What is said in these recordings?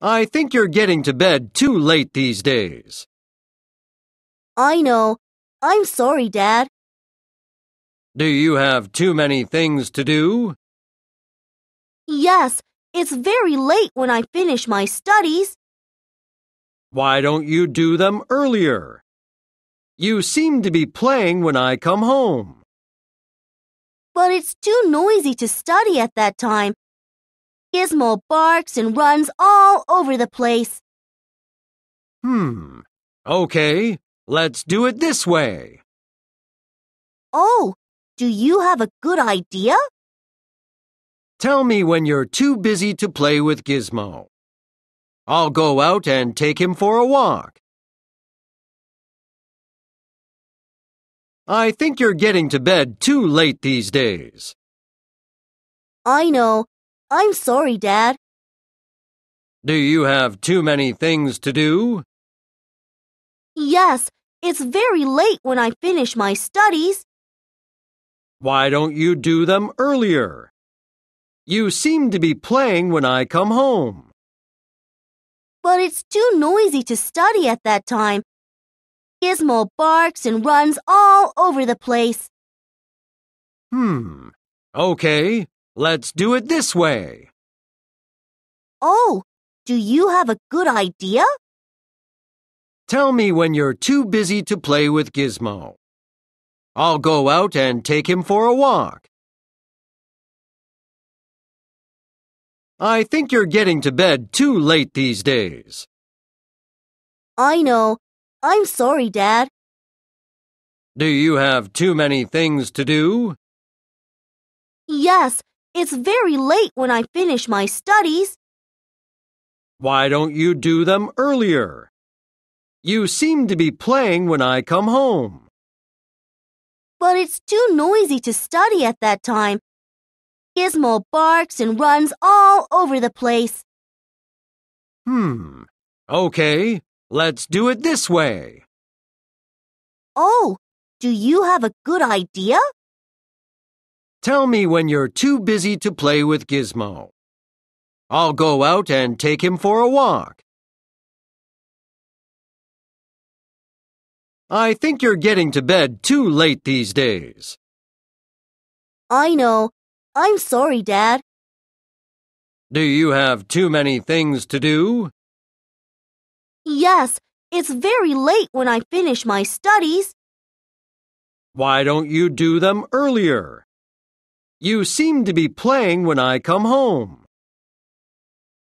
I think you're getting to bed too late these days. I know. I'm sorry, Dad. Do you have too many things to do? Yes, it's very late when I finish my studies. Why don't you do them earlier? You seem to be playing when I come home. But it's too noisy to study at that time, Gizmo barks and runs all over the place. Hmm. Okay, let's do it this way. Oh, do you have a good idea? Tell me when you're too busy to play with Gizmo. I'll go out and take him for a walk. I think you're getting to bed too late these days. I know. I'm sorry, Dad. Do you have too many things to do? Yes, it's very late when I finish my studies. Why don't you do them earlier? You seem to be playing when I come home. But it's too noisy to study at that time. Gizmo barks and runs all over the place. Hmm. Okay. Let's do it this way. Oh, do you have a good idea? Tell me when you're too busy to play with Gizmo. I'll go out and take him for a walk. I think you're getting to bed too late these days. I know. I'm sorry, Dad. Do you have too many things to do? Yes, it's very late when I finish my studies. Why don't you do them earlier? You seem to be playing when I come home. But it's too noisy to study at that time. Gizmo barks and runs all over the place. Hmm. Okay, let's do it this way. Oh, do you have a good idea? Tell me when you're too busy to play with Gizmo. I'll go out and take him for a walk. I think you're getting to bed too late these days. I know. I'm sorry, Dad. Do you have too many things to do? Yes, it's very late when I finish my studies. Why don't you do them earlier? You seem to be playing when I come home.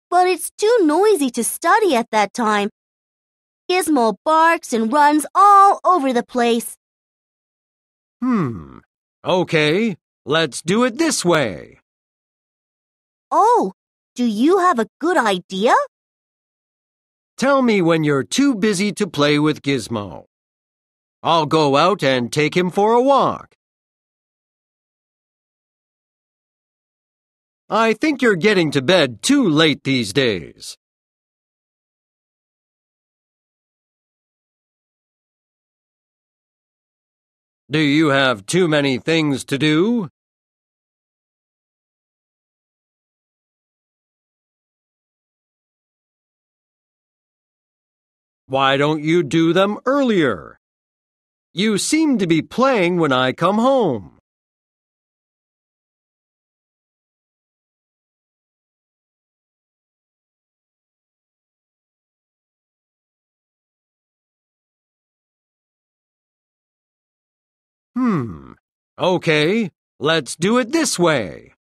But it's too noisy to study at that time. Gizmo barks and runs all over the place. Hmm. Okay, let's do it this way. Oh, do you have a good idea? Tell me when you're too busy to play with Gizmo. I'll go out and take him for a walk. I think you're getting to bed too late these days. Do you have too many things to do? Why don't you do them earlier? You seem to be playing when I come home. Hmm, okay, let's do it this way.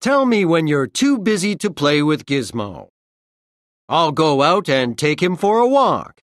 Tell me when you're too busy to play with Gizmo. I'll go out and take him for a walk.